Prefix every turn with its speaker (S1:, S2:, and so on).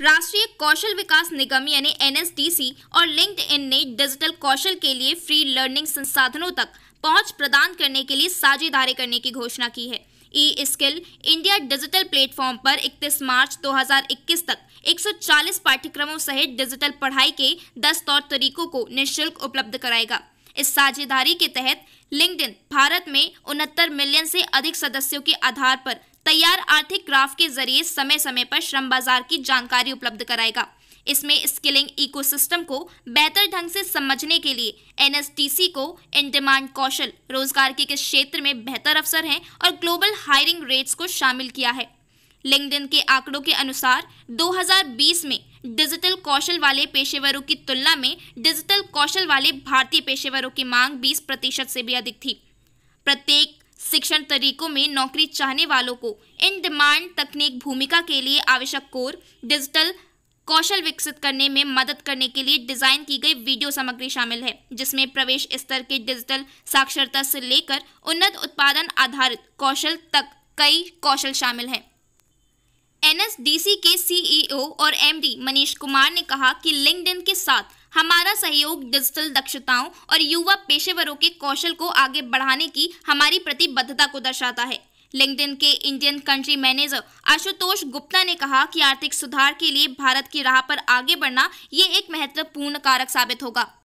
S1: राष्ट्रीय कौशल विकास निगम यानी एनएसडीसी और लिंक्ड इन ने डिजिटल कौशल के लिए फ्री लर्निंग संसाधनों तक पहुंच प्रदान करने के लिए साझेदारी करने की घोषणा की है e skill India digital platform पर 31 मार्च 2021 तक 140 पाठ्यक्रमों सहित डिजिटल पढ़ाई के 10 तौर तरीकों को निःशुल्क उपलब्ध कराएगा इस साझेदारी के तहत लिंक्डइन भारत में उनहत्तर मिलियन से अधिक सदस्यों के आधार पर तैयार आर्थिक ग्राफ के जरिए समय समय पर श्रम बाजार की जानकारी उपलब्ध कराएगा इसमें स्किलिंग इकोसिस्टम को बेहतर ढंग से समझने के लिए एनएसटीसी को इन डिमांड कौशल रोजगार के किस क्षेत्र में बेहतर अवसर हैं और ग्लोबल हायरिंग रेट्स को शामिल किया है लिंक्डइन के आंकड़ों के अनुसार 2020 में डिजिटल कौशल वाले पेशेवरों की तुलना में डिजिटल कौशल वाले भारतीय पेशेवरों की मांग 20 प्रतिशत से भी अधिक थी प्रत्येक शिक्षण तरीकों में नौकरी चाहने वालों को इन डिमांड तकनीक भूमिका के लिए आवश्यक कोर डिजिटल कौशल विकसित करने में मदद करने के लिए डिज़ाइन की गई वीडियो सामग्री शामिल है जिसमें प्रवेश स्तर के डिजिटल साक्षरता से लेकर उन्नत उत्पादन आधारित कौशल तक कई कौशल शामिल हैं एनएसडीसी के सीईओ e और एमडी मनीष कुमार ने कहा कि लिंक्डइन के साथ हमारा सहयोग डिजिटल दक्षताओं और युवा पेशेवरों के कौशल को आगे बढ़ाने की हमारी प्रतिबद्धता को दर्शाता है लिंक्डइन के Indian country manager Ashutosh Gupta ने कहा कि आर्थिक सुधार के लिए भारत की राह पर आगे बढ़ना ये एक महत्वपूर्ण कारक साबित होगा